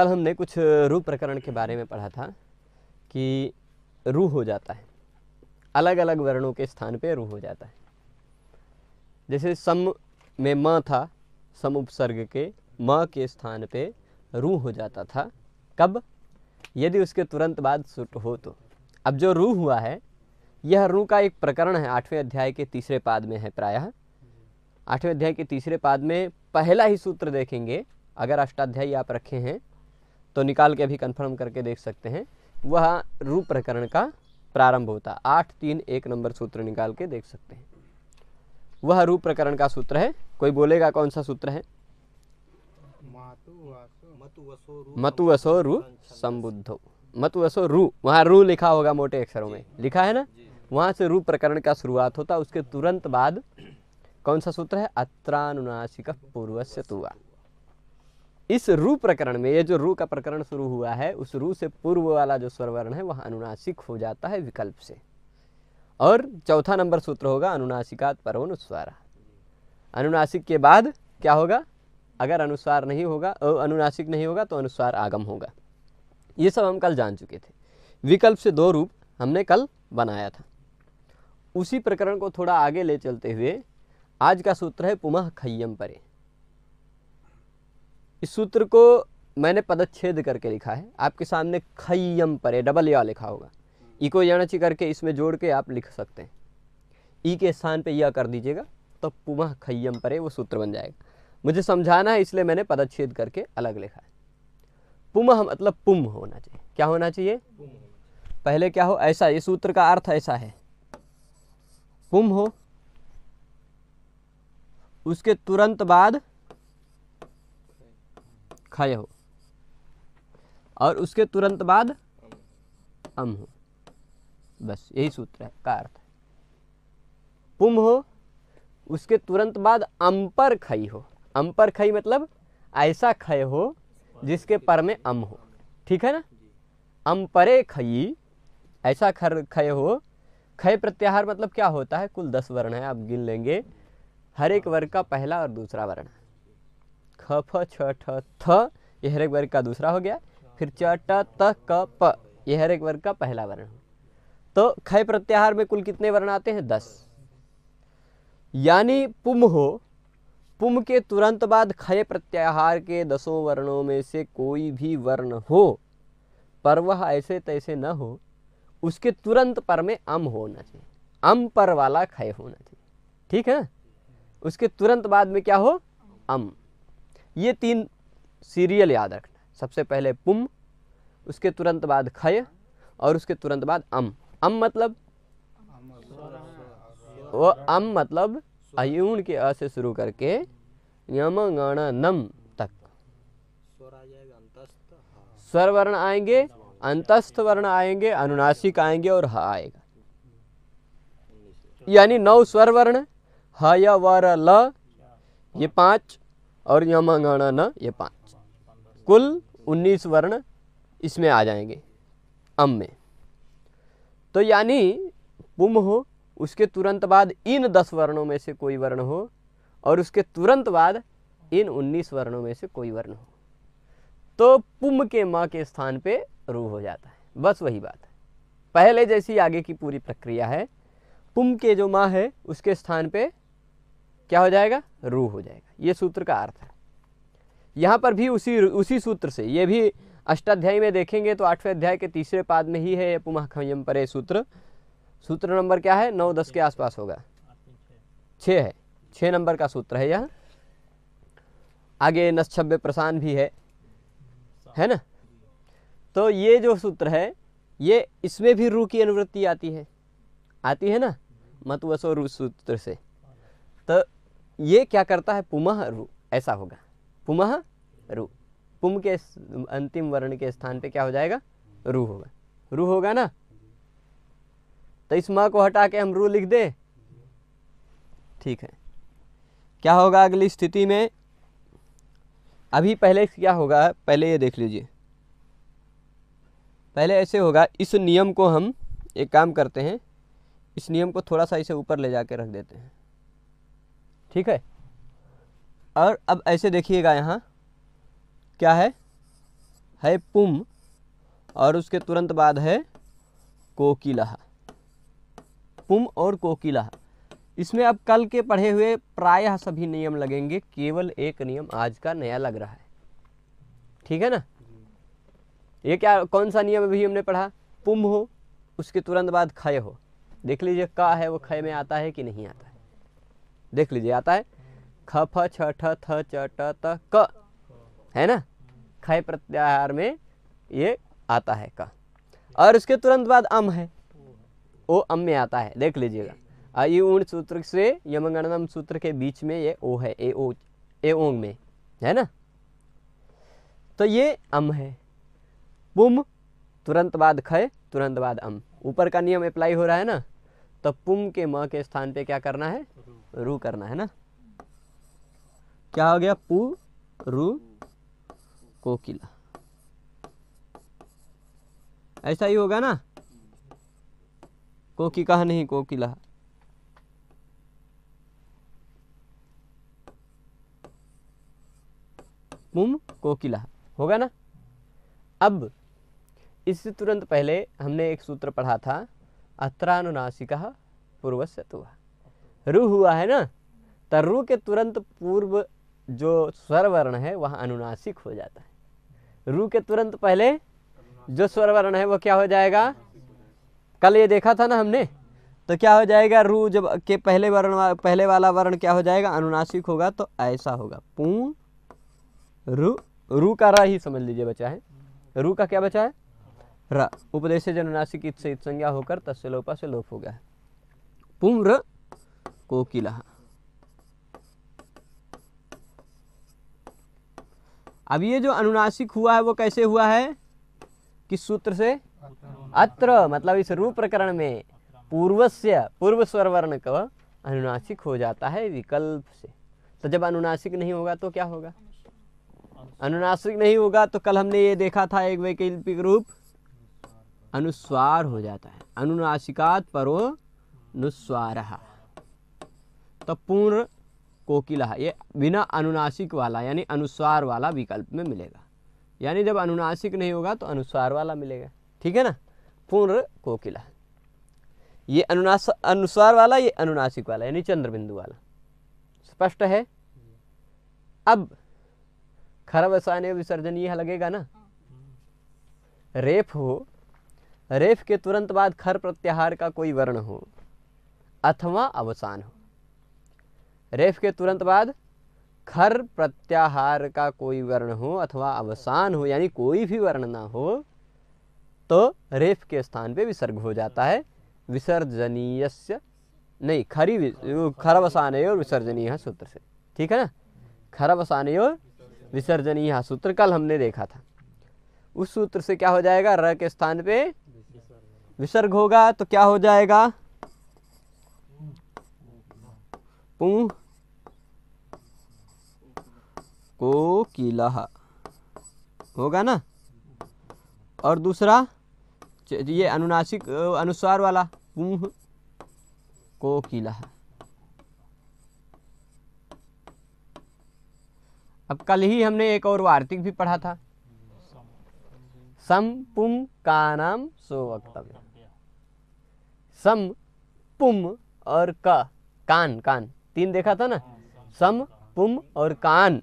कल हमने कुछ रूह प्रकरण के बारे में पढ़ा था कि रूह हो जाता है अलग अलग वर्णों के स्थान पे रूह हो जाता है जैसे सम में म था सम उपसर्ग के म के स्थान पे रूह हो जाता था कब यदि उसके तुरंत बाद सुट हो तो अब जो रूह हुआ है यह रूह का एक प्रकरण है आठवें अध्याय के तीसरे पाद में है प्रायः आठवें अध्याय के तीसरे पाद में पहला ही सूत्र देखेंगे अगर अष्टाध्यायी आप रखे हैं तो निकाल के अभी कन्फर्म करके देख सकते हैं वह रूप प्रकरण का प्रारंभ होता आठ तीन एक नंबर सूत्र निकाल के देख सकते हैं वह रूप प्रकरण का सूत्र है कोई बोलेगा कौन सा सूत्र है मतुवसो रू संबुद्धो मतुवसो रू वहाँ रू लिखा होगा मोटे अक्षरों में लिखा है ना वहाँ से रूप प्रकरण का शुरुआत होता उसके तुरंत बाद कौन सा सूत्र है अत्रानुनाशिक पूर्व से तुआ इस रू प्रकरण में ये जो रू का प्रकरण शुरू हुआ है उस रू से पूर्व वाला जो स्वरवर्ण है वह अनुनासिक हो जाता है विकल्प से और चौथा नंबर सूत्र होगा अनुनासिकात पर अनुस्वार अनुनासिक के बाद क्या होगा अगर अनुस्वार नहीं होगा अनुनासिक नहीं होगा तो अनुस्वार आगम होगा ये सब हम कल जान चुके थे विकल्प से दो रूप हमने कल बनाया था उसी प्रकरण को थोड़ा आगे ले चलते हुए आज का सूत्र है पुमह खय्यम परे इस सूत्र को मैंने पदच्छेद करके लिखा है आपके सामने खयम परे डबल या लिखा होगा ई को याणाची करके इसमें जोड़ के आप लिख सकते हैं ई के स्थान पे या कर दीजिएगा तो पुमा खयम परे वो सूत्र बन जाएगा मुझे समझाना है इसलिए मैंने पदच्छेद करके अलग लिखा है पुमह मतलब पुम होना चाहिए क्या होना चाहिए पहले क्या हो ऐसा ये सूत्र का अर्थ ऐसा है पुम हो उसके तुरंत बाद खय हो और उसके तुरंत बाद अम हो बस यही सूत्र है का अर्थ है पुम हो उसके तुरंत बाद अम्पर खई हो अम्पर खई मतलब ऐसा खय हो जिसके पर में अम हो ठीक है ना अम्परे खई ऐसा खर खय हो खय प्रत्याहार मतलब क्या होता है कुल दस वर्ण है आप गिन लेंगे हर एक हाँ। वर्ग का पहला और दूसरा वर्ण फ छ ठ थ यह हर एक वर्ग का दूसरा हो गया फिर च ट त क प यह हर एक वर्ग का पहला वर्ण तो खय प्रत्याहार में कुल कितने वर्ण आते हैं दस यानी पुम हो पुम के तुरंत बाद खय प्रत्याहार के दसों वर्णों में से कोई भी वर्ण हो पर वह ऐसे तैसे न हो उसके तुरंत पर में अम होना चाहिए अम पर वाला खय होना चाहिए ठीक है उसके तुरंत बाद में क्या हो अम ये तीन सीरियल याद रखना सबसे पहले पुम उसके तुरंत बाद खय और उसके तुरंत बाद अम अम मतलब वो अम मतलब अयून के अ से शुरू करके यम गण नम तक स्वर वर्ण आएंगे अंतस्थ वर्ण आएंगे अनुनासिक आएंगे और ह आएगा यानी नौ स्वर वर्ण ह य वर ल ये पांच और यमांगणा न ये पाँच कुल उन्नीस वर्ण इसमें आ जाएंगे अम में तो यानी पुम हो उसके तुरंत बाद इन दस वर्णों में से कोई वर्ण हो और उसके तुरंत बाद इन उन्नीस वर्णों में से कोई वर्ण हो तो पुम के माँ के स्थान पे रू हो जाता है बस वही बात है पहले जैसी आगे की पूरी प्रक्रिया है पुम के जो माँ है उसके स्थान पे क्या हो जाएगा रू हो जाएगा ये सूत्र का अर्थ है यहाँ पर भी उसी उसी सूत्र से ये भी अष्टाध्यायी में देखेंगे तो आठवें अध्याय के तीसरे पाद में ही है पुमा खयम पर सूत्र सूत्र नंबर क्या है नौ दस के आसपास होगा छः है छः नंबर का सूत्र है यह आगे नश्छव्य प्रसान भी है है ना तो ये जो सूत्र है ये इसमें भी रू की अनुवृत्ति आती है आती है ना मतवसो रू सूत्र से तो ये क्या करता है पुमह रु ऐसा होगा पुमह रु पुम के अंतिम वर्ण के स्थान पे क्या हो जाएगा रू होगा रू होगा ना तो इस माँ को हटा के हम रू लिख दे ठीक है क्या होगा अगली स्थिति में अभी पहले क्या होगा पहले ये देख लीजिए पहले ऐसे होगा इस नियम को हम एक काम करते हैं इस नियम को थोड़ा सा इसे ऊपर ले जा रख देते हैं ठीक है और अब ऐसे देखिएगा यहाँ क्या है है पुम और उसके तुरंत बाद है कोकिलहा पुम और कोकिलहा इसमें अब कल के पढ़े हुए प्रायः सभी नियम लगेंगे केवल एक नियम आज का नया लग रहा है ठीक है ना ये क्या कौन सा नियम अभी हमने पढ़ा पुम हो उसके तुरंत बाद खय हो देख लीजिए का है वो खय में आता है कि नहीं आता है देख लीजिए आता है ख फ छ ठ थ च ट त क है ना खय प्रत्याहार में ये आता है क और उसके तुरंत बाद अम है ओ अम में आता है देख लीजिएगा आयु ऊण सूत्र से यमगणनम सूत्र के बीच में ये ओ है ए ओ ए ओंग में है ना तो ये अम है पुम तुरंत बाद खय तुरंत बाद अम ऊपर का नियम अप्लाई हो रहा है ना तो पुम के म के स्थान पे क्या करना है रू करना है ना क्या हो गया पु रू कोकिला ऐसा ही होगा ना कोकी कहा नहीं कोकिला पुम कोकिला होगा ना अब इससे तुरंत पहले हमने एक सूत्र पढ़ा था अत्रानुनासिक पूर्वस्य तु रु हुआ है ना तो रू के तुरंत पूर्व जो स्वर वर्ण है वह अनुनासिक हो जाता है रु के तुरंत पहले जो स्वर वर्ण है वो क्या हो जाएगा कल ये देखा था ना हमने तो क्या हो जाएगा रू जब के पहले वर्ण पहले वाला वर्ण क्या हो जाएगा अनुनासिक होगा तो ऐसा होगा पू रू रू का रा ही समझ लीजिए बचा है रू का क्या बचा है र उपदेश जनुनासिक इत से इत संज्ञा होकर तस्य लोपा से लोप हो गया है पुम्र कोकिला अब ये जो अनुनासिक हुआ है वो कैसे हुआ है किस सूत्र से अत्र मतलब इस रूप प्रकरण में पूर्वस्य पूर्व स्वर वर्ण का अनुनासिक हो जाता है विकल्प से तो जब अनुनासिक नहीं होगा तो क्या होगा अनुनासिक नहीं होगा तो कल हमने ये देखा था एक वैकल्पिक रूप अनुस्वार हो जाता है अनुनासिकात परो नुस्वार तो पूर्ण कोकिला ये बिना अनुनासिक वाला यानी अनुस्वार वाला विकल्प में मिलेगा यानी जब अनुनासिक नहीं होगा तो अनुस्वार वाला मिलेगा ठीक है ना पूर्ण कोकिला ये अनुनास अनुस्वार वाला ये अनुनासिक वाला यानी चंद्रबिंदु वाला स्पष्ट है अब खरब वसाने विसर्जन यह लगेगा ना रेप हो रेफ के तुरंत बाद खर प्रत्याहार का कोई वर्ण हो अथवा अवसान हो रेफ के तुरंत बाद खर प्रत्याहार का कोई वर्ण हो अथवा अवसान हो यानी कोई भी वर्ण ना हो तो रेफ के स्थान पे विसर्ग हो जाता है विसर्जनीय नहीं खरी खरवसाने और विसर्जनीय सूत्र से ठीक है ना खरवसाने और विसर्जनीय सूत्र कल हमने देखा था उस सूत्र से क्या हो जाएगा र के स्थान पे विसर्ग होगा तो क्या हो जाएगा पुं को किला होगा ना और दूसरा ये अनुनासिक अनुस्वार वाला पुंह को किला अब कल ही हमने एक और वार्तिक भी पढ़ा था सम पुम का नाम सो वक्तव्य सम पुम और का कान कान तीन देखा था ना हाँ, सम पुम और कान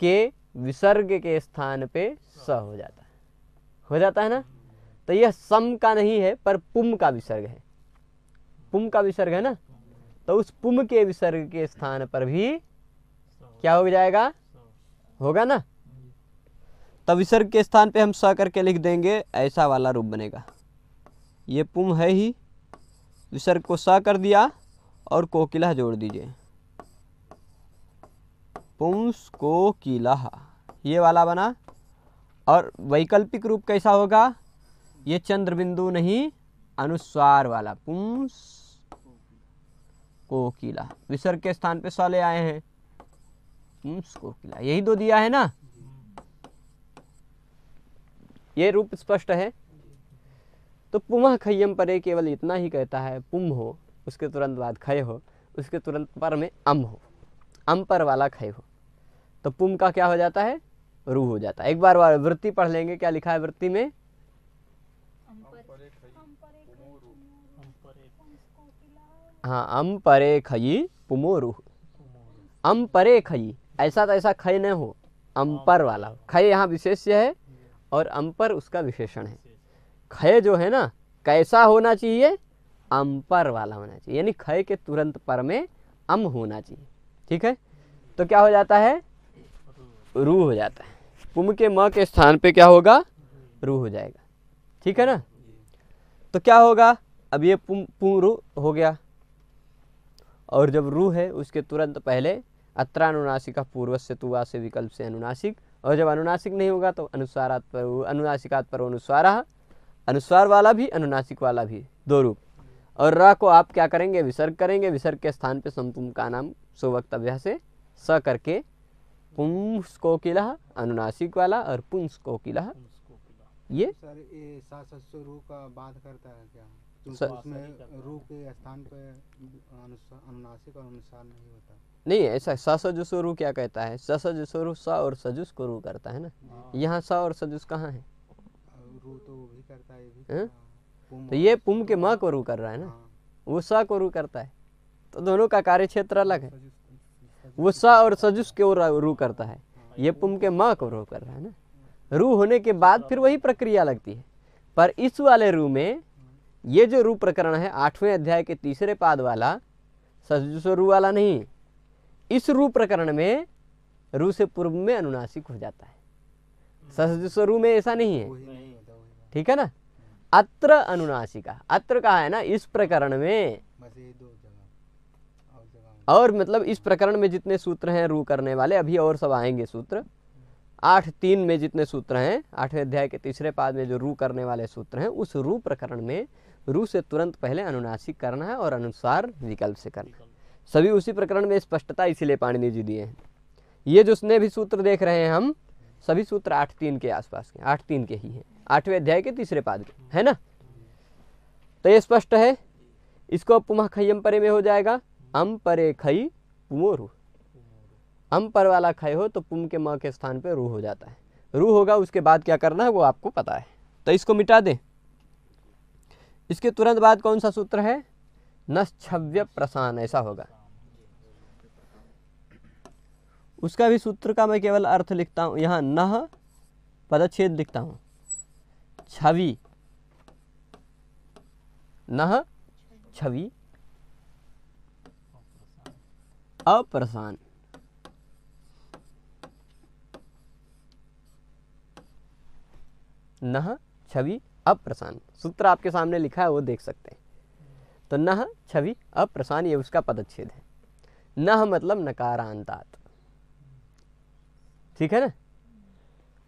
के विसर्ग के स्थान पे स हो जाता है हो जाता है ना तो यह सम का नहीं है पर पुम का विसर्ग है पुम का विसर्ग है ना तो उस पुम के विसर्ग के स्थान पर भी क्या हो जाएगा होगा ना हाँ। तो विसर्ग के स्थान पे हम स करके लिख देंगे ऐसा वाला रूप बनेगा ये पुम है ही विसर्ग को सा कर दिया और कोकिला जोड़ दीजिए पुंस को किला ये वाला बना और वैकल्पिक रूप कैसा होगा ये चंद्र बिंदु नहीं अनुस्वार वाला पुंस कोकिला विसर्ग के स्थान पे साले आए हैं पुंस कोकिला यही दो तो दिया है ना ये रूप स्पष्ट है तो पुमह खयम परे केवल इतना ही कहता है पुम हो उसके तुरंत बाद खय हो उसके तुरंत पर में अम हो अम पर वाला खय हो तो पुम का क्या हो जाता है रू हो जाता है एक बार बार वृत्ति पढ़ लेंगे क्या लिखा है वृत्ति में हाँ अम परे खई पुमो रूह अम परे खई ऐसा तैसा तो खय न हो अम्पर वाला खय यहाँ विशेष्य है और अम्पर उसका विशेषण है खय जो है ना कैसा होना चाहिए अम पर वाला होना चाहिए यानी खय के तुरंत पर में अम होना चाहिए ठीक है तो क्या हो जाता है रू हो जाता है पुम के म के स्थान पे क्या होगा रू हो जाएगा ठीक है ना तो क्या होगा अब ये पुम पु रू हो गया और जब रू है उसके तुरंत पहले अत्रानुनासिका पूर्व से तुआ से विकल्प से अनुनासिक और जब अनुनासिक नहीं होगा तो अनुस्वारात् पर अनुनासिकात् पर अनुस्वारा अनुस्वार वाला भी अनुनासिक वाला भी दो रूप और र को आप क्या करेंगे विसर्ग करेंगे विसर्ग के स्थान पे संपुम का नाम सो वक्तव्य से स करके पुंस किला अनुनासिक वाला और पुंस किला ये सर ये का बात करता है क्या रू के स्थान पे अनुनासिक और अनुसार नहीं होता नहीं ऐसा ससजुसो रू क्या कहता है ससजुसो रू स और सजुस को रू करता है ना हाँ। यहाँ स और सजुस कहाँ है तो, तो, ये पुम के माँ को रू कर रहा है ना वो स को रू करता है तो दोनों का कार्य क्षेत्र अलग है वो स और सजुस के रू करता है हाँ। ये पुम के माँ को रू कर रहा है ना रू होने के बाद फिर वही प्रक्रिया लगती है पर इस वाले रू में ये जो रू प्रकरण है आठवें अध्याय के तीसरे पाद वाला सजुस रू वाला नहीं इस रू प्रकरण में रू से पूर्व में अनुनासिक हो जाता है हाँ। सजुस रू में ऐसा नहीं है ठीक है ना अत्र अनुनासिका अत्र कहा है ना इस प्रकरण में और मतलब इस प्रकरण में जितने सूत्र हैं रू करने वाले अभी और सब आएंगे सूत्र आठ तीन में जितने सूत्र हैं आठवें अध्याय के तीसरे पाद में जो रू करने वाले सूत्र हैं उस रू प्रकरण में रू से तुरंत पहले अनुनासिक करना है और अनुसार विकल्प से करना है सभी उसी प्रकरण में स्पष्टता इसीलिए पाणिनि जी दिए हैं ये जो उसने भी सूत्र देख रहे हैं हम सभी सूत्र आठ तीन के आसपास के आठ तीन के ही हैं आठवें अध्याय के तीसरे पाद के है ना तो ये स्पष्ट है इसको पुमा खयम परे में हो जाएगा अम परे खई पुमो अम पर वाला खय हो तो पुम के म के स्थान पे रू हो जाता है रू होगा उसके बाद क्या करना है वो आपको पता है तो इसको मिटा दें इसके तुरंत बाद कौन सा सूत्र है नश्छव्य प्रसान ऐसा होगा उसका भी सूत्र का मैं केवल अर्थ लिखता हूँ यहाँ नह पदच्छेद लिखता हूँ छवि न छवि अप्रसान न छवि अप्रसान सूत्र आपके सामने लिखा है वो देख सकते हैं तो न छवि अप्रसान ये उसका पदच्छेद है न मतलब नकारांतात ठीक है ना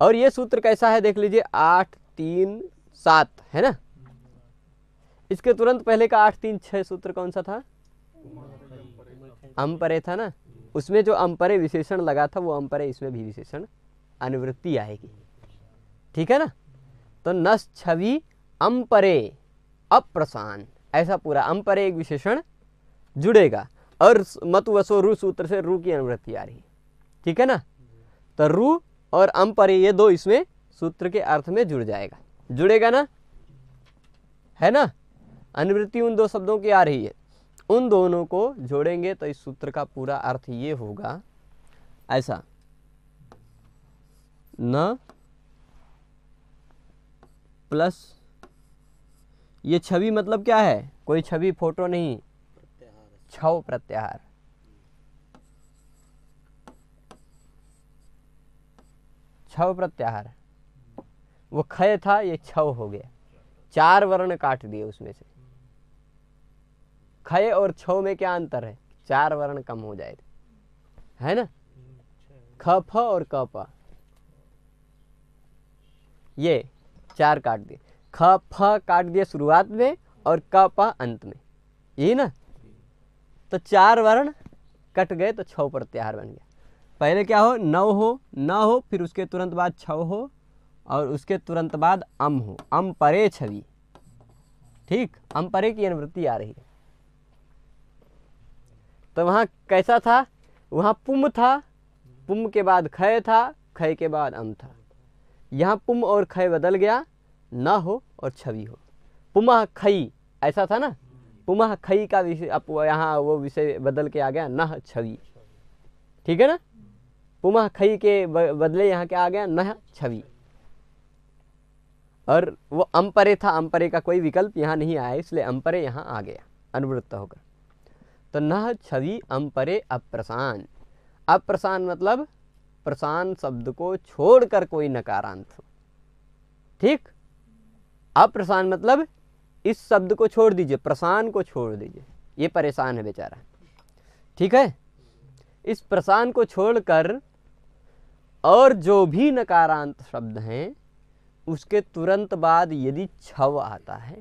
और ये सूत्र कैसा है देख लीजिए आठ तीन सात है ना इसके तुरंत पहले का आठ तीन छः सूत्र कौन सा था अम्परे था ना उसमें जो अम्परे विशेषण लगा था वो अम्परे इसमें भी विशेषण अनिवृत्ति आएगी ठीक है ना तो नस छवि अम्परे अप्रसान ऐसा पूरा अम्परे एक विशेषण जुड़ेगा और मत वसो रू सूत्र से रू की अनुवृत्ति आ रही ठीक है ना तो रू और अम्परे ये दो इसमें सूत्र के अर्थ में जुड़ जाएगा जुड़ेगा ना है ना अनिवृत्ति उन दो शब्दों की आ रही है उन दोनों को जोड़ेंगे तो इस सूत्र का पूरा अर्थ ये होगा ऐसा न प्लस ये छवि मतलब क्या है कोई छवि फोटो नहीं छव प्रत्याहार छव प्रत्याहार वो खय था ये छव हो गया चार वर्ण काट दिए उसमें से खय और छव में क्या अंतर है चार वर्ण कम हो जाए तो। है ना ख फ और क प ये चार काट दिए ख फ काट दिए शुरुआत में और क प अंत में यही ना तो चार वर्ण कट गए तो छव प्रत्याहार बन गया पहले क्या हो नौ हो न हो फिर उसके तुरंत बाद छव हो और उसके तुरंत बाद अम हो अम परे छवि ठीक अम परे की अनुवृत्ति आ रही है तो वहाँ कैसा था वहाँ पुम था पुम के बाद खय था खय के बाद अम था यहाँ पुम और खय बदल गया न हो और छवि हो पुमह खई ऐसा था ना पुमह खई का विषय अब यहाँ वो विषय बदल के आ गया न छवि ठीक है ना पुमह खई के बदले यहाँ क्या आ गया न छवि और वो अम्परे था अम्परे का कोई विकल्प यहाँ नहीं आया इसलिए अम्परे यहाँ आ गया अनुवृत्त होकर तो न छवि अम्परे अप्रसान अप्रसान मतलब प्रसान शब्द को छोड़कर कोई नकारांत हो ठीक अप्रसान मतलब इस शब्द को छोड़ दीजिए प्रसान को छोड़ दीजिए ये परेशान है बेचारा ठीक है इस प्रसान को छोड़कर और जो भी नकारांत शब्द हैं उसके तुरंत बाद यदि छव आता है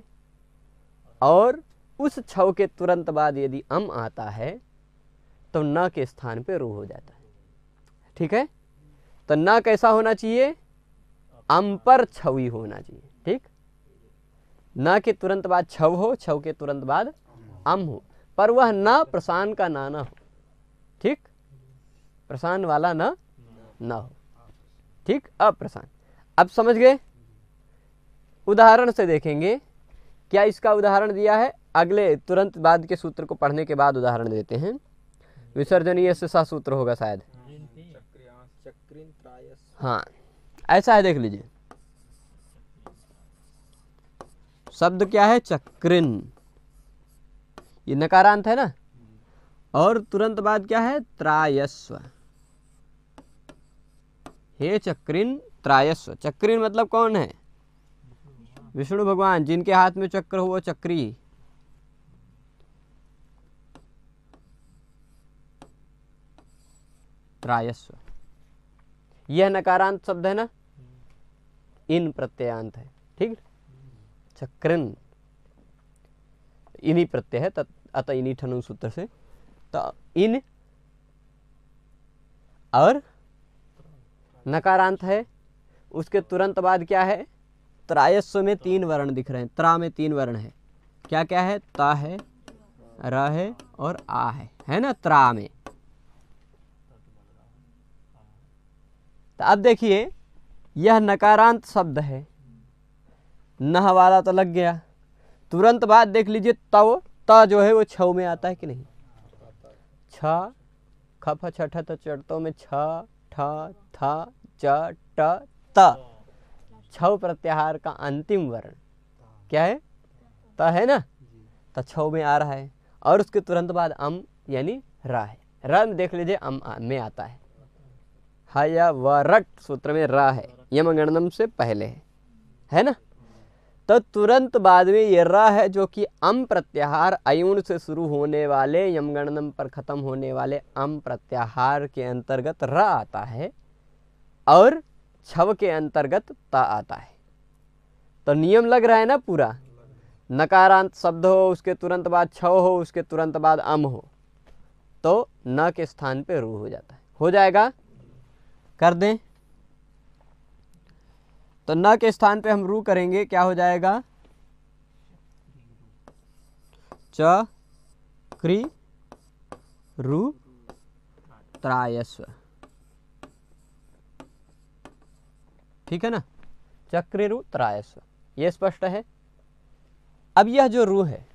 और उस छव के तुरंत बाद यदि अम आता है तो न के स्थान पे रू हो जाता है ठीक है तो न कैसा होना चाहिए अम पर छवी होना चाहिए ठीक न के तुरंत बाद छव हो छव के तुरंत बाद अम हो पर वह न प्रसान का ना ना हो ठीक प्रसान वाला न ना हो ठीक अप्रसान अब समझ गए उदाहरण से देखेंगे क्या इसका उदाहरण दिया है अगले तुरंत बाद के सूत्र को पढ़ने के बाद उदाहरण देते हैं विसर्जनीय से सा सूत्र होगा शायद हाँ ऐसा है देख लीजिए शब्द क्या है चक्रिन ये नकारांत है ना और तुरंत बाद क्या है त्रायस्व हे चक्रिन त्रायस्व चक्रिन मतलब कौन है विष्णु भगवान जिनके हाथ में चक्र हो वो चक्री प्रायस्व यह नकारांत शब्द है ना इन प्रत्ययांत है ठीक चक्रन इन्हीं प्रत्यय है अतः इन्हीं ठनु सूत्र से तो इन और नकारांत है उसके तुरंत बाद क्या है त्रायस्व में तीन वर्ण दिख रहे हैं त्रा में तीन वर्ण है क्या क्या है ता है र है और आ है है ना त्रा में तो अब देखिए यह नकारांत शब्द है नह वाला तो लग गया तुरंत बाद देख लीजिए तव त जो है वो छव में आता है कि नहीं छ खफ छठ तो चढ़तों में छ ठ था च ट त छव प्रत्याहार का अंतिम वर्ण क्या है त है ना तो छव में आ रहा है और उसके तुरंत बाद अम यानी रा है रा में देख लीजिए अम में आता है हया व रट सूत्र में रा है यम गणनम से पहले है है ना तो तुरंत बाद में ये रा है जो कि अम प्रत्याहार अयुण से शुरू होने वाले यमगणनम पर ख़त्म होने वाले अम प्रत्याहार के अंतर्गत रा आता है और छव के अंतर्गत ता आता है तो नियम लग रहा है ना पूरा नकारांत शब्द हो उसके तुरंत बाद छव हो उसके तुरंत बाद अम हो तो न के स्थान पे रू हो जाता है हो जाएगा कर दें तो न के स्थान पे हम रू करेंगे क्या हो जाएगा च क्री रू त्रायस्व ठीक है ना रू त्रायस ये स्पष्ट है अब यह जो रू है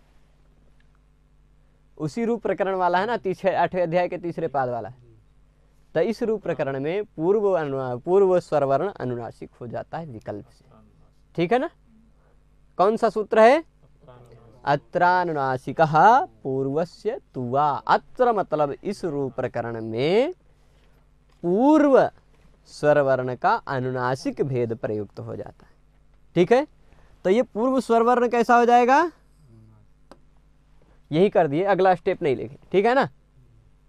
उसी रूप प्रकरण वाला है ना तीसरे आठवें अध्याय के तीसरे पाद वाला है तो इस रूप प्रकरण में पूर्व पूर्व स्वरवर्ण अनुनासिक हो जाता है विकल्प से ठीक है ना कौन सा सूत्र है अत्रानुनासिक पूर्वस्य तुवा अत्र मतलब इस रू प्रकरण में पूर्व स्वर वर्ण का अनुनासिक भेद प्रयुक्त हो जाता है ठीक है तो ये पूर्व स्वर वर्ण कैसा हो जाएगा यही कर दिए अगला स्टेप नहीं लिखे ठीक है ना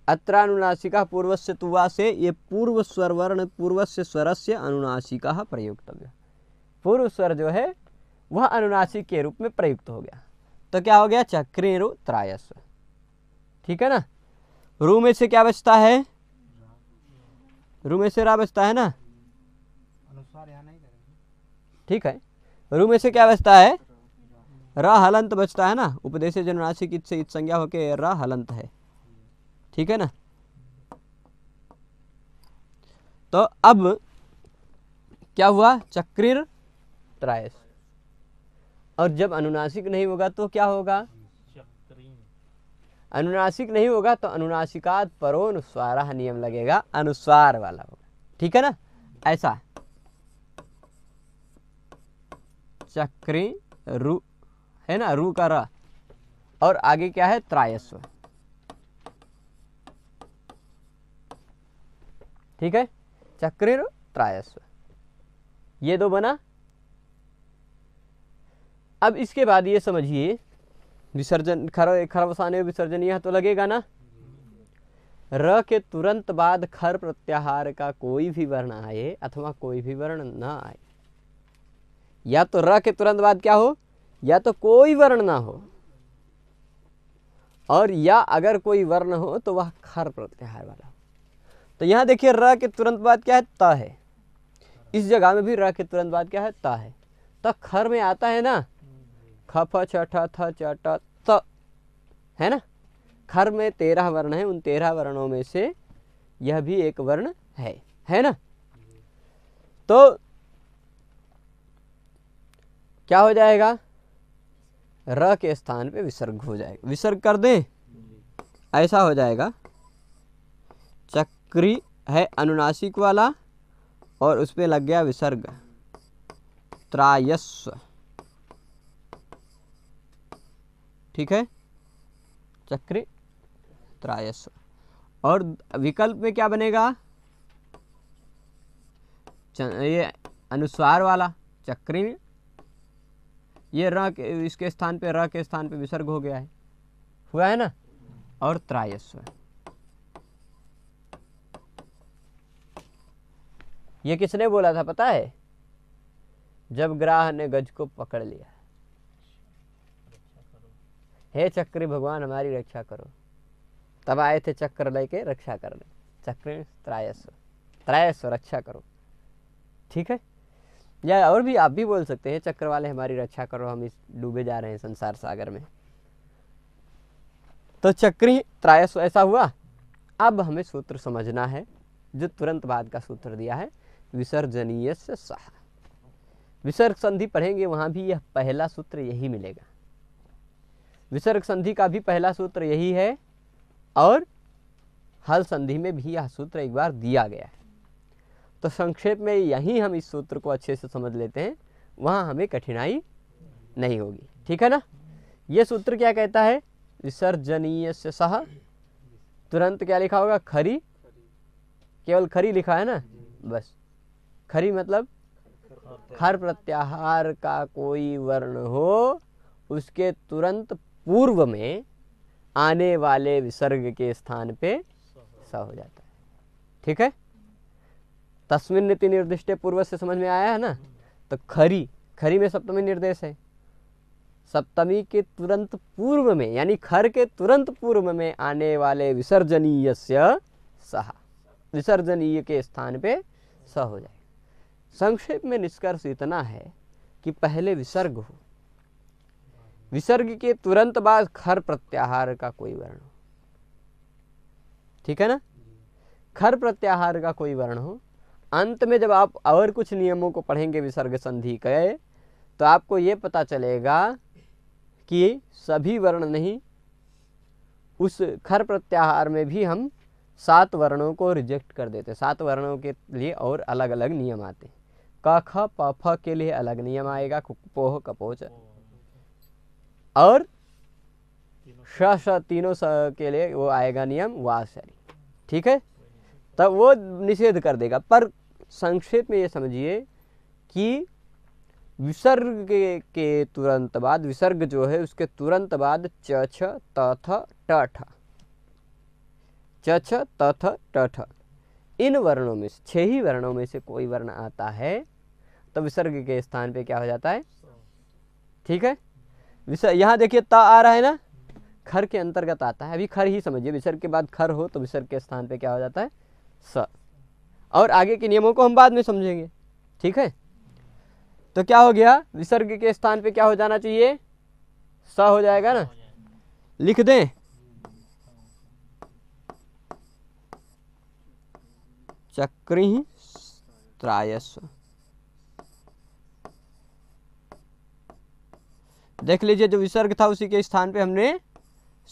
अत्रानुनासिका पूर्व से तुवा से ये पूर्व स्वर वर्ण पूर्व से स्वर से अनुनासिका प्रयुक्तव्य पूर्व स्वर जो है वह अनुनासिक के रूप में प्रयुक्त हो गया तो क्या हो गया चक्रेरु त्रायस्व ठीक है ना रू में से क्या बचता है से रहा बचता है ना ठीक है रूम से क्या बचता है र हलंत बचता है ना उपदेश जनराशि की से संज्ञा होके र हलंत है ठीक है ना तो अब क्या हुआ चक्रिर त्रायस और जब अनुनासिक नहीं होगा तो क्या होगा अनुनासिक नहीं होगा तो अनुनासिकात परो अनुस्वारा नियम लगेगा अनुस्वार वाला होगा ठीक है ना ऐसा चक्री रू है ना रू का र और आगे क्या है त्रायस्व ठीक है चक्री रू त्रायस्व ये दो बना अब इसके बाद ये समझिए विसर्जन खर में विसर्जन यह तो लगेगा ना र के तुरंत बाद खर प्रत्याहार का कोई भी वर्ण आए अथवा कोई भी वर्ण ना आए या तो र के तुरंत बाद क्या हो या तो कोई वर्ण ना हो और या अगर कोई वर्ण हो तो वह खर प्रत्याहार वाला हो तो यहाँ देखिए र के तुरंत बाद क्या है त है इस जगह में भी र के तुरंत बाद क्या है त है त तो खर में आता है ना खफ छठा थ चट त है ना खर में तेरह वर्ण है उन तेरह वर्णों में से यह भी एक वर्ण है है ना तो क्या हो जाएगा र के स्थान पे विसर्ग हो जाएगा विसर्ग कर दें ऐसा हो जाएगा चक्री है अनुनासिक वाला और उस पर लग गया विसर्ग त्रायस्व ठीक है चक्र त्रायस और विकल्प में क्या बनेगा ये अनुस्वार वाला चक्री ये र के इसके स्थान पे र के स्थान पे विसर्ग हो गया है हुआ है ना और त्रायस्व ये किसने बोला था पता है जब ग्राह ने गज को पकड़ लिया हे चक्री भगवान हमारी रक्षा करो तब आए थे चक्र लेके रक्षा करने चक्र त्रायस्व त्रायस्व रक्षा करो ठीक है या और भी आप भी बोल सकते हैं चक्र वाले हमारी रक्षा करो हम इस डूबे जा रहे हैं संसार सागर में तो चक्री त्रायस्व ऐसा हुआ अब हमें सूत्र समझना है जो तुरंत बाद का सूत्र दिया है विसर्जनीय से सह विसर्ग संधि पढ़ेंगे वहाँ भी यह पहला सूत्र यही मिलेगा विसर्ग संधि का भी पहला सूत्र यही है और हल संधि में भी यह सूत्र एक बार दिया गया है तो संक्षेप में यही हम इस सूत्र को अच्छे से समझ लेते हैं वहाँ हमें कठिनाई नहीं होगी ठीक है ना ये सूत्र क्या कहता है विसर्जनीय से सह तुरंत क्या लिखा होगा खरी केवल खरी लिखा है ना बस खरी मतलब खर प्रत्याहार का कोई वर्ण हो उसके तुरंत पूर्व में आने वाले विसर्ग के स्थान पे स हो जाता है ठीक है तस्मिन नीति निर्दिष्ट पूर्व से समझ में आया है ना तो खरी खरी में सप्तमी निर्देश है सप्तमी के तुरंत पूर्व में यानी खर के तुरंत पूर्व में आने वाले विसर्जनीय सहा विसर्जनीय के स्थान पे स हो जाए संक्षेप में निष्कर्ष इतना है कि पहले विसर्ग हो विसर्ग के तुरंत बाद खर प्रत्याहार का कोई वर्ण हो ठीक है ना खर प्रत्याहार का कोई वर्ण हो अंत में जब आप और कुछ नियमों को पढ़ेंगे विसर्ग संधि के तो आपको ये पता चलेगा कि सभी वर्ण नहीं उस खर प्रत्याहार में भी हम सात वर्णों को रिजेक्ट कर देते सात वर्णों के लिए और अलग अलग नियम आते हैं क ख प फ के लिए अलग नियम आएगा कुपोह कपोच और श तीनों स के लिए वो आएगा नियम वासरी ठीक है तब वो निषेध कर देगा पर संक्षेप में ये समझिए कि विसर्ग के, के तुरंत बाद विसर्ग जो है उसके तुरंत बाद च छ तथ टठ च छ तथ टठ इन वर्णों में से छह ही वर्णों में से कोई वर्ण आता है तो विसर्ग के स्थान पे क्या हो जाता है ठीक है विसर्ग यहाँ देखिए त आ रहा है ना खर के अंतर्गत आता है अभी खर ही समझिए विसर्ग के बाद खर हो तो विसर्ग के स्थान पे क्या हो जाता है स और आगे के नियमों को हम बाद में समझेंगे ठीक है तो क्या हो गया विसर्ग के स्थान पे क्या हो जाना चाहिए स हो जाएगा ना लिख दें चक्री त्रायस्व देख लीजिए जो विसर्ग था उसी के स्थान पे हमने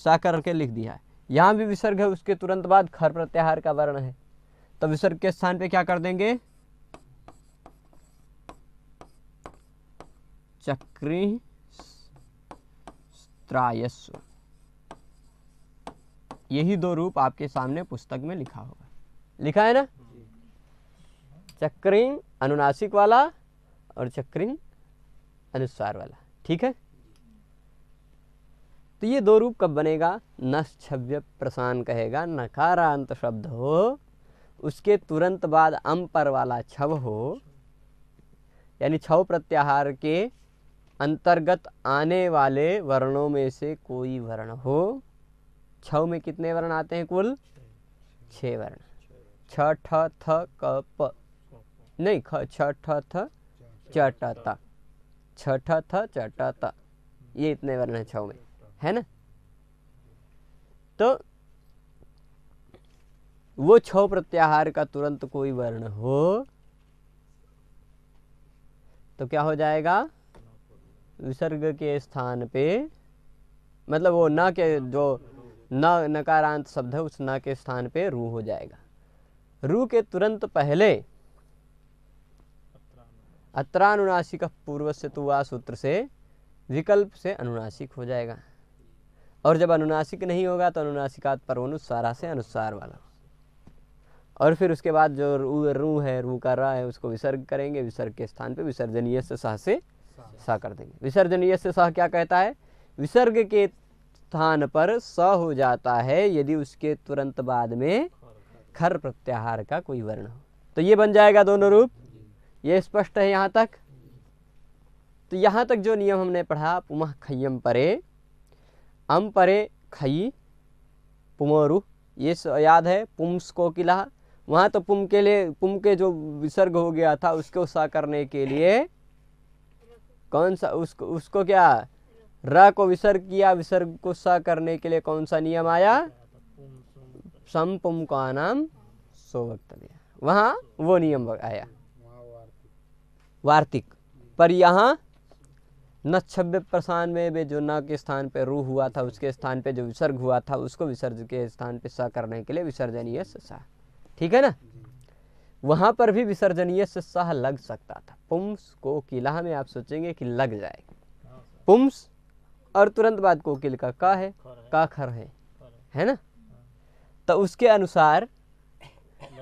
सा करके लिख दिया है यहाँ भी विसर्ग है उसके तुरंत बाद खर प्रत्याहार का वर्ण है तो विसर्ग के स्थान पे क्या कर देंगे चक्री त्रायस्व यही दो रूप आपके सामने पुस्तक में लिखा होगा लिखा है ना चक्रिंग अनुनासिक वाला और चक्रिंग अनुस्वार वाला ठीक है तो ये दो रूप कब बनेगा नश्छव्य प्रसान कहेगा नकारांत शब्द हो उसके तुरंत बाद अम पर वाला छव हो यानी छव प्रत्याहार के अंतर्गत आने वाले वर्णों में से कोई वर्ण हो छव में कितने वर्ण आते हैं कुल छ वर्ण छ ठ थ क प नहीं ख छ ठ थ च ट छ ठ थ च ट ये इतने वर्ण हैं छव में है ना तो वो छो प्रत्याहार का तुरंत कोई वर्ण हो तो क्या हो जाएगा विसर्ग के स्थान पे मतलब वो न के जो न नकारांत शब्द है उस न के स्थान पे रू हो जाएगा रू के तुरंत पहले अत्रानुनाशिक पूर्व से वह सूत्र से विकल्प से अनुनाशिक हो जाएगा और जब अनुनासिक नहीं होगा तो अनुनासिकात पर अनुस्वारा से अनुस्वार वाला और फिर उसके बाद जो रू रू है रू का रा है उसको विसर्ग करेंगे विसर्ग के स्थान पे विसर्जनीय से सह से सा कर देंगे विसर्जनीय से सह क्या कहता है विसर्ग के स्थान पर स हो जाता है यदि उसके तुरंत बाद में खर प्रत्याहार का कोई वर्ण हो तो ये बन जाएगा दोनों रूप ये स्पष्ट है यहाँ तक तो यहाँ तक जो नियम हमने पढ़ा पुमह खयम परे हम परे खई पुमरु ये याद है पुम्स को किला वहाँ तो पुम के लिए पुम के जो विसर्ग हो गया था उसको सा करने के लिए कौन सा उसको उसको क्या र को विसर्ग किया विसर्ग को सा करने के लिए कौन सा नियम आया सम पुम का नाम सो वक्त वहाँ वो नियम आया वार्तिक पर यहाँ छब्य प्रसान में वे जो न के स्थान पर रू हुआ था उसके स्थान पर जो विसर्ग हुआ था उसको विसर्ज के स्थान पर स करने के लिए विसर्जनीय सह ठीक है ना वहाँ पर भी विसर्जनीय से सह लग सकता था पुम्स को किला में आप सोचेंगे कि लग जाएगा पुम्स और तुरंत बाद कोकिल का का है का खर है है ना तो उसके अनुसार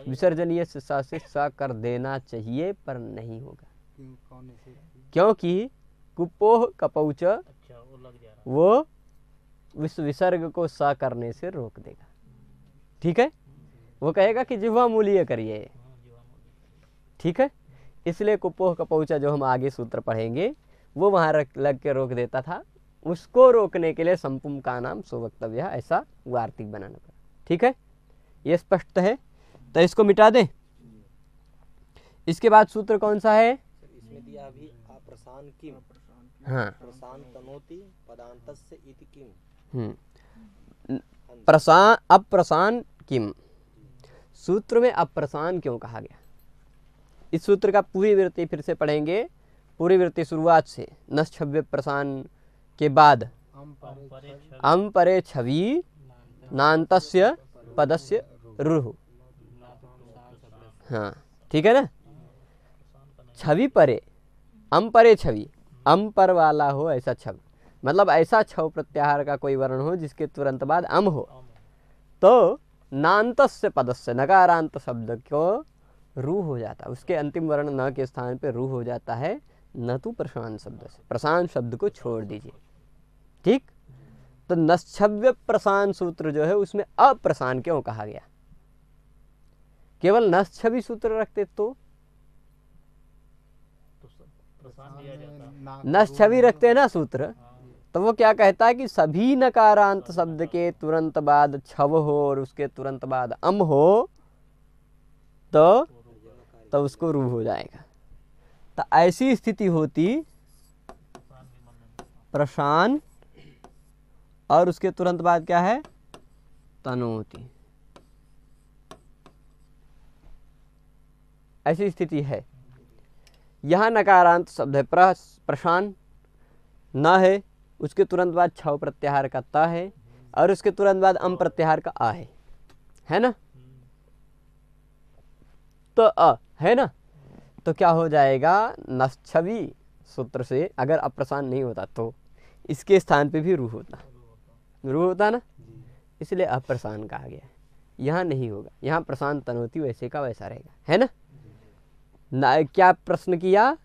विसर्जनीय से सा से सा कर देना चाहिए पर नहीं होगा क्योंकि कुपोह कपौच अच्छा, वो, वो विस विसर्ग को सा करने से रोक देगा ठीक है वो कहेगा कि जिह्वा मूल्य करिए हाँ, ठीक है इसलिए कुपोह कपौचा जो हम आगे सूत्र पढ़ेंगे वो वहाँ रख लग के रोक देता था उसको रोकने के लिए संपुम का नाम सो वक्तव्य ऐसा वार्तिक बनाना पड़ा ठीक है ये स्पष्ट है तो इसको मिटा दें इसके बाद सूत्र कौन सा है इसमें दिया अभी हाँ प्रसान अप्रसान किम सूत्र में अप्रसान क्यों कहा गया इस सूत्र का पूरी वृत्ति फिर से पढ़ेंगे पूरी वृत्ति शुरुआत से नश्छव्य प्रसान के बाद अम परे छवि नान्तस्य पदस्य रुह हाँ ठीक है ना छवि परे अम परे छवि अम पर वाला हो ऐसा छव मतलब ऐसा छव प्रत्याहार का कोई वर्ण हो जिसके तुरंत बाद अम हो तो नान्त से पदस्य नकारांत शब्द को रू हो जाता है उसके अंतिम वर्ण न के स्थान पर रू हो जाता है न तो प्रशांत शब्द से प्रशांत शब्द को छोड़ दीजिए ठीक तो नश्छव्य प्रशांत सूत्र जो है उसमें अप्रशान क्यों कहा गया केवल नश्छवि सूत्र रखते तो नस छवि रखते हैं ना सूत्र हाँ। तो वो क्या कहता है कि सभी नकारांत शब्द के तुरंत बाद छव हो और उसके तुरंत बाद अम हो तो तो उसको रू हो जाएगा तो ऐसी स्थिति होती प्रशान और उसके तुरंत बाद क्या है तनु होती ऐसी स्थिति है यहाँ नकारांत शब्द है प्रशान न है उसके तुरंत बाद छव प्रत्याहार का त है और उसके तुरंत बाद अम प्रत्याहार का आ है है ना तो अ है ना तो क्या हो जाएगा नवि सूत्र से अगर अप्रसान नहीं होता तो इसके स्थान पे भी रूह होता रूह होता ना इसलिए अप्रसान कहा गया है यहाँ नहीं होगा यहाँ प्रशांत तनोती वैसे का वैसा रहेगा है ना क्या प्रश्न किया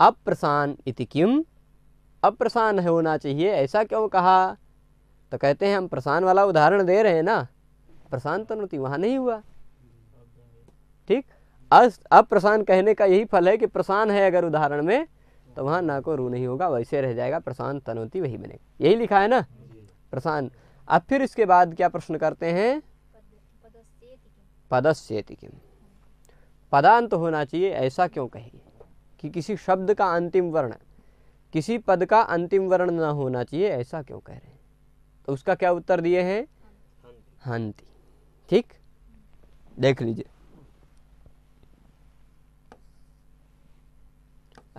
अप्रसान इति किम अप्रसान होना चाहिए ऐसा क्यों कहा तो कहते हैं हम प्रसान वाला उदाहरण दे रहे हैं ना प्रसान तनुति तो वहाँ नहीं हुआ ठीक अस अप्रसान कहने का यही फल है कि प्रसान है अगर उदाहरण में तो वहाँ ना को रू नहीं होगा वैसे रह जाएगा प्रसान तनुति वही बनेगा यही लिखा है ना प्रसान अब फिर इसके बाद क्या प्रश्न करते हैं पदस्य किम पदांत होना चाहिए ऐसा क्यों कहें कि किसी शब्द का अंतिम वर्ण किसी पद का अंतिम वर्ण ना होना चाहिए ऐसा क्यों कह रहे हैं तो उसका क्या उत्तर दिए हैं हंति ठीक देख लीजिए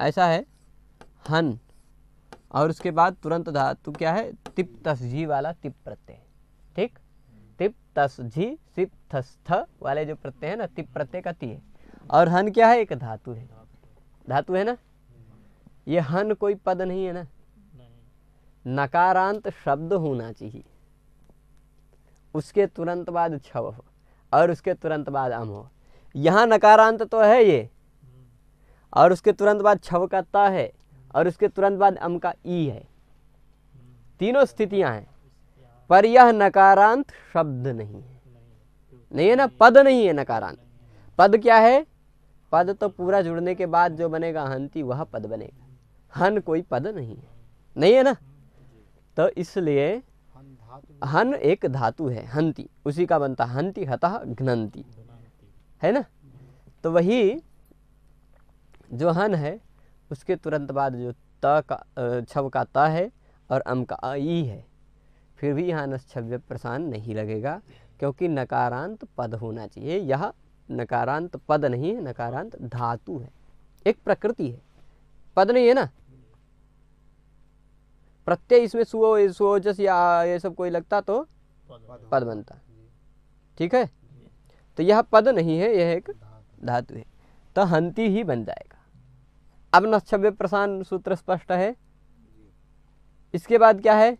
ऐसा है हन और उसके बाद तुरंत धातु क्या है तिप तस जी वाला तिप प्रत्यय ठीक तिप तस जी सिप थस्थ वाले जो प्रत्यय है ना तिप प्रत्यय का ती है और हन क्या है एक धातु है धातु है ना ये हन कोई पद नहीं है ना नकारांत शब्द होना चाहिए उसके तुरंत बाद छव हो और उसके तुरंत बाद अम हो यहाँ नकारांत तो है ये और उसके तुरंत बाद छव का त है और उसके तुरंत बाद अम का ई है तीनों स्थितियां हैं पर यह नकारांत शब्द नहीं है नहीं है ना पद नहीं है नकारांत पद क्या है पद तो पूरा जुड़ने के बाद जो बनेगा हंति वह पद बनेगा हन कोई पद नहीं है नहीं है ना तो इसलिए हन एक धातु है हंति उसी का बनता हंति हतः घ्नंति है ना तो वही जो हन है उसके तुरंत बाद जो त का छव का त है और अम का ई है फिर भी यहाँ नश्छव्य प्रसान नहीं लगेगा क्योंकि नकारांत पद होना चाहिए यह नकारांत पद नहीं है नकारांत धातु है एक प्रकृति है पद नहीं है ना प्रत्यय इसमें सुओ सुओजस या ये सब कोई लगता तो पद बनता ठीक है तो यह पद नहीं है यह एक धातु है तो हंती ही बन जाएगा अब नक्षव्य प्रसान सूत्र स्पष्ट है इसके बाद क्या है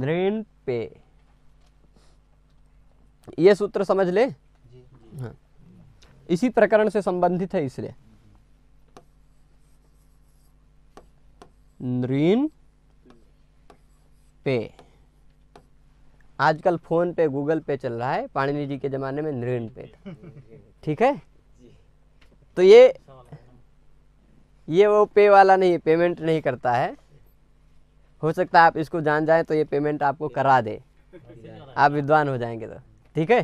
नृण पे ये सूत्र समझ ले हाँ। इसी प्रकरण से संबंधित है इसलिए नृन पे आजकल फोन पे गूगल पे चल रहा है पाणिनि जी के जमाने में नृन पे ठीक है तो ये ये वो पे वाला नहीं पेमेंट नहीं करता है हो सकता है आप इसको जान जाए तो ये पेमेंट आपको करा दे आप विद्वान हो जाएंगे तो ठीक है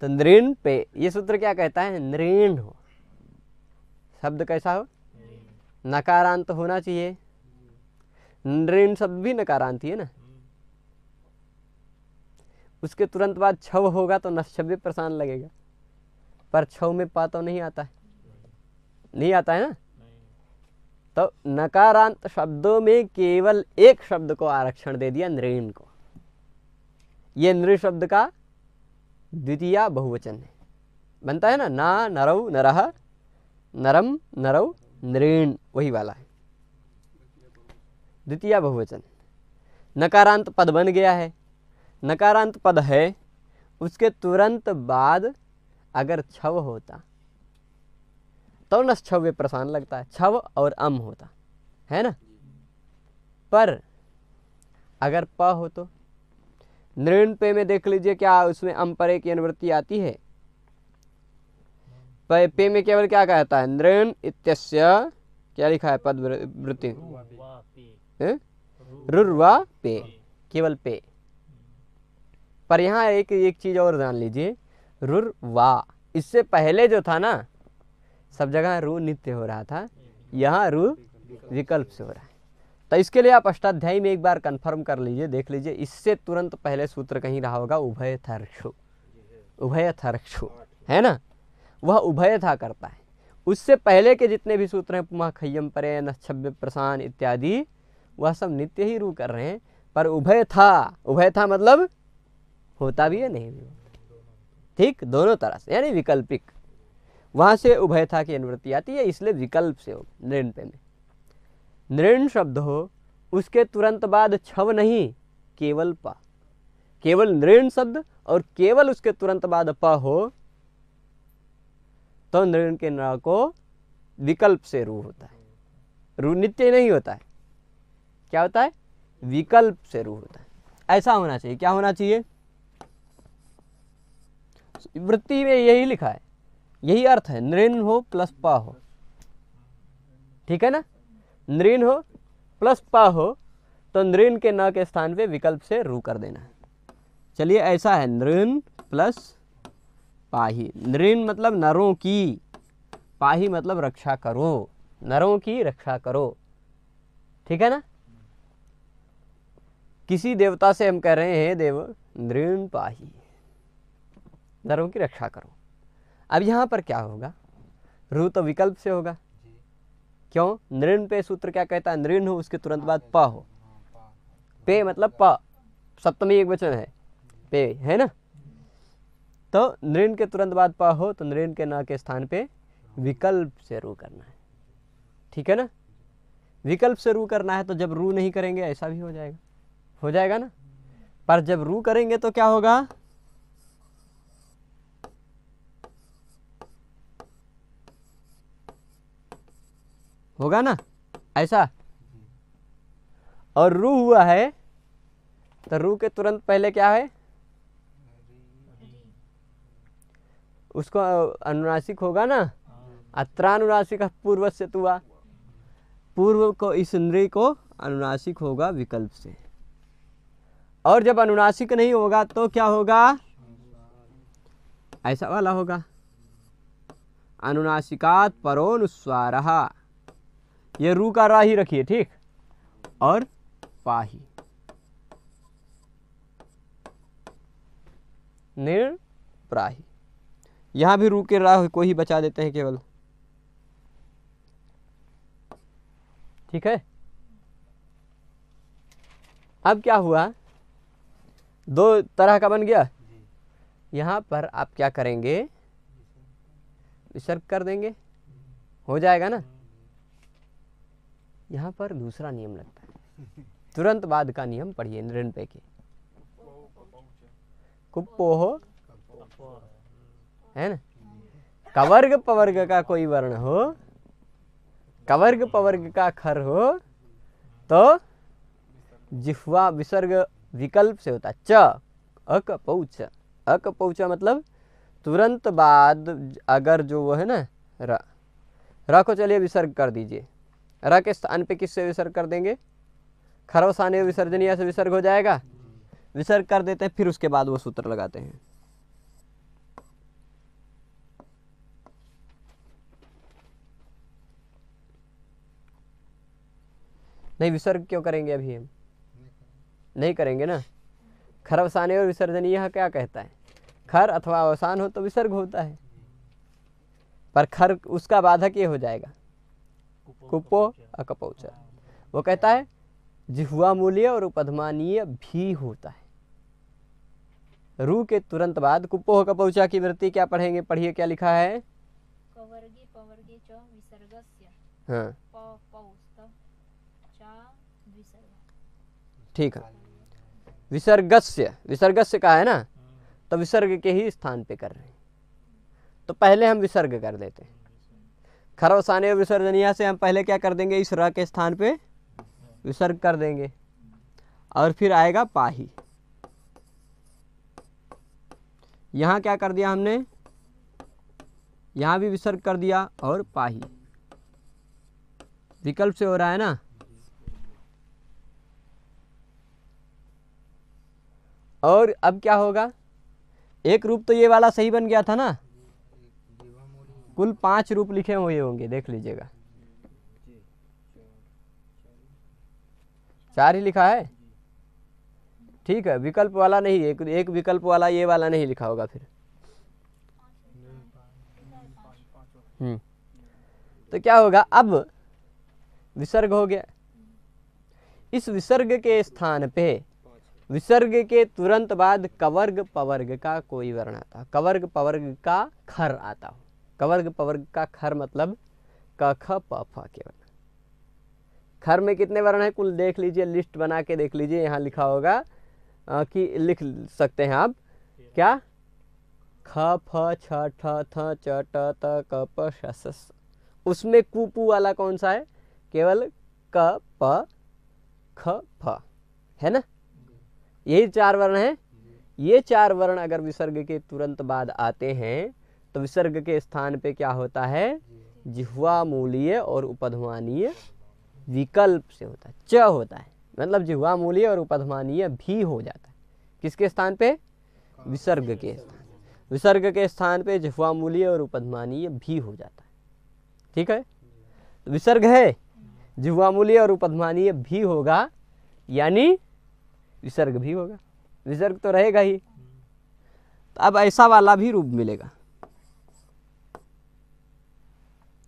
तो नृण पे ये सूत्र क्या कहता है नृण हो शब्द कैसा हो नकारांत होना चाहिए नृण शब्द भी नकारांत है ना उसके तुरंत बाद छव होगा तो भी प्रसान लगेगा पर छव में पा तो नहीं आता है नहीं आता है ना तो नकारांत शब्दों में केवल एक शब्द को आरक्षण दे दिया नृण को यह नृ शब्द का द्वितीय बहुवचन है बनता है ना ना नरव नरह नरम नरव नृण वही वाला है द्वितीय बहुवचन नकारांत पद बन गया है नकारांत पद है उसके तुरंत बाद अगर छव होता तो न छव्य प्रसान लगता है छव और अम होता है ना पर अगर प हो तो पे में देख लीजिए क्या उसमें अम्परे की अनुवृत्ति आती है पे, पे में केवल क्या कहता है नृण इत्यस्य क्या लिखा है पद वृत्ति रुर्वा पे केवल पे पर यहाँ एक एक चीज़ और जान लीजिए रुर्वा इससे पहले जो था ना सब जगह रू नित्य हो रहा था यहाँ रू विकल्प से हो रहा है तो इसके लिए आप अष्टाध्यायी में एक बार कंफर्म कर लीजिए देख लीजिए इससे तुरंत पहले सूत्र कहीं रहा होगा उभय थर्क्षु उभय थर्क्षु है ना वह उभय था करता है उससे पहले के जितने भी सूत्र हैं पुमा खय्यम परे नक्षभ्य प्रसान इत्यादि वह सब नित्य ही रू कर रहे हैं पर उभय था उभय था मतलब होता भी है नहीं भी ठीक दोनों तरह से यानी वैकल्पिक वहाँ से उभय था की अनुवृत्ति आती है इसलिए विकल्प से हो निर्णय में नृण शब्द हो उसके तुरंत बाद छव नहीं केवल पा केवल नृण शब्द और केवल उसके तुरंत बाद प हो तो नृण के न को विकल्प से रू होता है रू नित्य नहीं होता है क्या होता है विकल्प से रू होता है ऐसा होना चाहिए क्या होना चाहिए वृत्ति में यही लिखा है यही अर्थ है नृण हो प्लस प हो ठीक है ना नृण हो प्लस प हो तो नृण के न के स्थान पे विकल्प से रू कर देना है चलिए ऐसा है नृण प्लस पाही नृण मतलब नरों की पाही मतलब रक्षा करो नरों की रक्षा करो ठीक है ना किसी देवता से हम कह रहे हैं देव नृण पाही नरों की रक्षा करो अब यहाँ पर क्या होगा रू तो विकल्प से होगा क्यों नृण पे सूत्र क्या कहता है नृण हो उसके तुरंत बाद प हो पे मतलब प सप्तमी एक वचन है पे है ना तो नृण के तुरंत बाद प हो तो नृण के न के स्थान पे विकल्प से रू करना है ठीक है ना विकल्प से रू करना है तो जब रू नहीं करेंगे ऐसा भी हो जाएगा हो जाएगा ना पर जब रू करेंगे तो क्या होगा होगा ना ऐसा और रू हुआ है तो रू के तुरंत पहले क्या है उसको अनुनासिक होगा ना हाँ। अत्रानुनासिक पूर्व से तो हुआ पूर्व को इस नृ को अनुनासिक होगा विकल्प से और जब अनुनासिक नहीं होगा तो क्या होगा ऐसा वाला होगा अनुनासिकात अनुस्वार ये रू का रा ही रखिए ठीक और पाही निर्प्राही यहां भी रू के राह को ही बचा देते हैं केवल ठीक है अब क्या हुआ दो तरह का बन गया यहां पर आप क्या करेंगे विसर्ग कर देंगे हो जाएगा ना यहाँ पर दूसरा नियम लगता है तुरंत बाद का नियम पढ़िए नृण पे के कुपोह है ना कवर्ग पवर्ग का कोई वर्ण हो कवर्ग पवर्ग का खर हो तो जिह्वा विसर्ग विकल्प से होता च अक पौच मतलब तुरंत बाद अगर जो वो है ना र को चलिए विसर्ग कर दीजिए र के स्थान पे किससे विसर्ग कर देंगे खरोसाने विसर्जनीय से विसर्ग हो जाएगा विसर्ग कर देते हैं फिर उसके बाद वो सूत्र लगाते हैं नहीं विसर्ग क्यों करेंगे अभी हम नहीं करेंगे ना खर अवसाने और विसर्जनीय क्या कहता है खर अथवा अवसान हो तो विसर्ग होता है पर खर उसका बाधक ये हो जाएगा कुपो अकपौचा वो कहता है जिहुआ मूल्य और उपधमानीय भी होता है रू के तुरंत बाद कुपोह कपोचा की वृत्ति क्या पढ़ेंगे पढ़िए क्या लिखा है हाँ ठीक है विसर्गस्य विसर्गस्य कहा है ना हाँ। तो विसर्ग के ही स्थान पे कर रहे हैं तो पहले हम विसर्ग कर देते हैं और विसर्जनिया से हम पहले क्या कर देंगे इस र के स्थान पे विसर्ग कर देंगे और फिर आएगा पाही यहाँ क्या कर दिया हमने यहाँ भी विसर्ग कर दिया और पाही विकल्प से हो रहा है ना और अब क्या होगा एक रूप तो ये वाला सही बन गया था ना कुल पांच रूप लिखे हुए होंगे देख लीजिएगा चार ही लिखा है ठीक है विकल्प वाला नहीं एक एक विकल्प वाला ये वाला नहीं लिखा होगा फिर हम्म तो क्या होगा अब विसर्ग हो गया इस विसर्ग के स्थान पे विसर्ग के तुरंत बाद कवर्ग पवर्ग का कोई वर्ण आता कवर्ग पवर्ग का खर आता हो कवर्ग पवर्ग का खर मतलब क ख प फ केवल खर में कितने वर्ण हैं कुल देख लीजिए लिस्ट बना के देख लीजिए यहाँ लिखा होगा आ, कि लिख सकते हैं आप क्या ख फ छ ठ थ च ट त क प श स उसमें कुपू वाला कौन सा है केवल क प ख फ है ना यही चार वर्ण हैं ये चार वर्ण अगर विसर्ग के तुरंत बाद आते हैं तो विसर्ग के स्थान पे क्या होता है जिहवा मूल्य और उपधमानीय विकल्प से होता है च होता है मतलब जिहवा मूल्य और उपधमानीय भी हो जाता है किसके स्थान पे विसर्ग के स्थान विसर्ग के स्थान पे जिहवा मूल्य और उपधमानीय भी हो जाता है ठीक है तो विसर्ग है जिहवा मूल्य और उपधमानीय भी होगा यानी विसर्ग भी होगा विसर्ग तो रहेगा ही तो अब ऐसा वाला भी रूप मिलेगा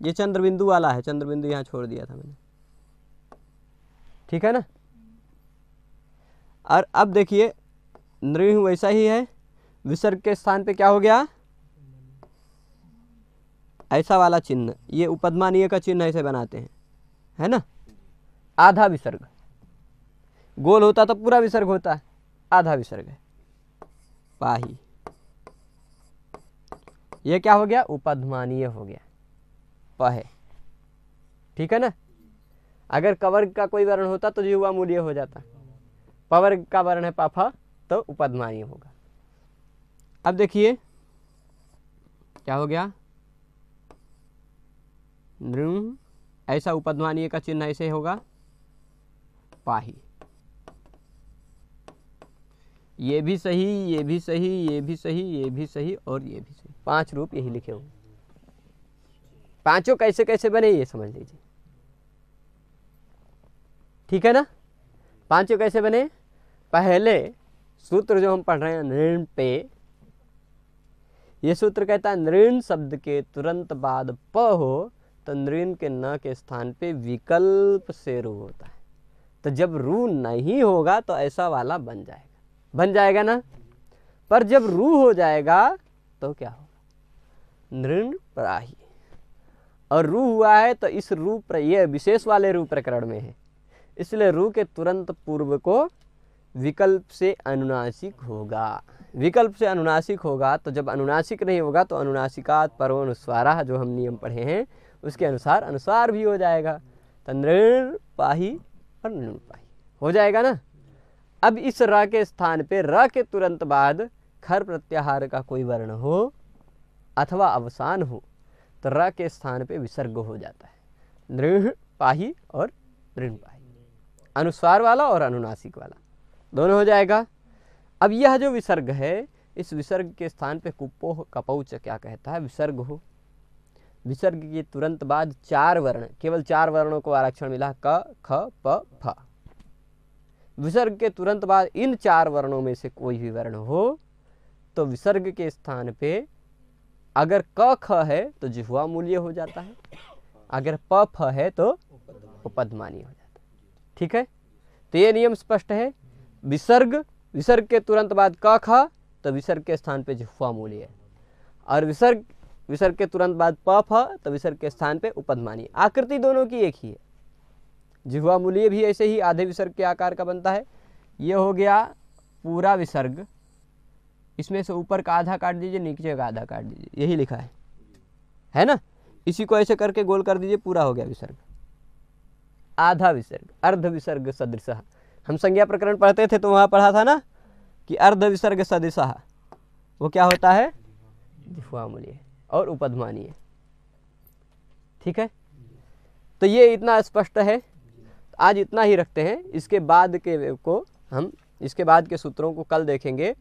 ये चंद्रबिंदु वाला है चंद्रबिंदु यहाँ छोड़ दिया था मैंने ठीक है ना और अब देखिए नृह वैसा ही है विसर्ग के स्थान पे क्या हो गया ऐसा वाला चिन्ह ये उपदमानीय का चिन्ह ऐसे बनाते हैं है ना आधा विसर्ग गोल होता तो पूरा विसर्ग होता है आधा विसर्ग है पाही ये क्या हो गया उपध्मानीय हो गया प है ठीक है ना अगर कवर का कोई वर्ण होता तो युवा मूल्य हो जाता पवर का वर्ण है पाफा तो उपदमानी होगा अब देखिए क्या हो गया नृम ऐसा उपद्मानीय का चिन्ह ऐसे होगा पाही ये भी सही ये भी सही ये भी सही ये भी सही और ये भी सही पांच रूप यही लिखे होंगे पांचों कैसे कैसे बने ये समझ लीजिए ठीक है ना पांचों कैसे बने पहले सूत्र जो हम पढ़ रहे हैं नृण पे ये सूत्र कहता है नृण शब्द के तुरंत बाद प हो तो नृण के न के स्थान पे विकल्प से रू होता है तो जब रू नहीं होगा तो ऐसा वाला बन जाएगा बन जाएगा ना पर जब रू हो जाएगा तो क्या होगा नृण प्राही और रू हुआ है तो इस रू पर यह विशेष वाले रू प्रकरण में है इसलिए रू के तुरंत पूर्व को विकल्प से अनुनासिक होगा विकल्प से अनुनासिक होगा तो जब अनुनासिक नहीं होगा तो अनुनासिकात पर्व अनुस्वारा जो हम नियम पढ़े हैं उसके अनुसार अनुस्वार भी हो जाएगा तंद्रण पाही और नृपाही हो जाएगा ना अब इस र के स्थान पे र के तुरंत बाद खर प्रत्याहार का कोई वर्ण हो अथवा अवसान हो तो र के स्थान पे विसर्ग हो जाता है नृह पाही और ऋण पाही अनुस्वार वाला और अनुनासिक वाला दोनों हो जाएगा अब यह जो विसर्ग है इस विसर्ग के स्थान पे कुप्पो कपौच क्या कहता है विसर्ग हो विसर्ग के तुरंत बाद चार वर्ण केवल चार वर्णों को आरक्षण मिला क ख प फ विसर्ग के तुरंत बाद इन चार वर्णों में से कोई भी वर्ण हो तो विसर्ग के स्थान पे अगर क ख है तो जिहुआ मूल्य हो जाता है अगर प फ है तो उपद्मानी हो जाता है ठीक है तो ये नियम स्पष्ट है विसर्ग विसर्ग के तुरंत बाद क ख तो विसर्ग के स्थान पे जिहुआ मूल्य है और विसर्ग विसर्ग के तुरंत बाद प फ तो विसर्ग के स्थान पे उपदमानी आकृति दोनों की एक ही है जिहुआ मूल्य भी ऐसे ही आधे विसर्ग के आकार का बनता है ये हो गया पूरा विसर्ग इसमें से ऊपर का आधा काट दीजिए नीचे का आधा काट दीजिए यही लिखा है है ना इसी को ऐसे करके गोल कर दीजिए पूरा हो गया विसर्ग आधा विसर्ग अर्ध विसर्ग सदृश हम संज्ञा प्रकरण पढ़ते थे तो वहाँ पढ़ा था ना कि अर्ध विसर्ग सदृश वो क्या होता है जिह्वामूलीय और उपधमानीय ठीक है तो ये इतना स्पष्ट है आज इतना ही रखते हैं इसके बाद के को हम इसके बाद के सूत्रों को कल देखेंगे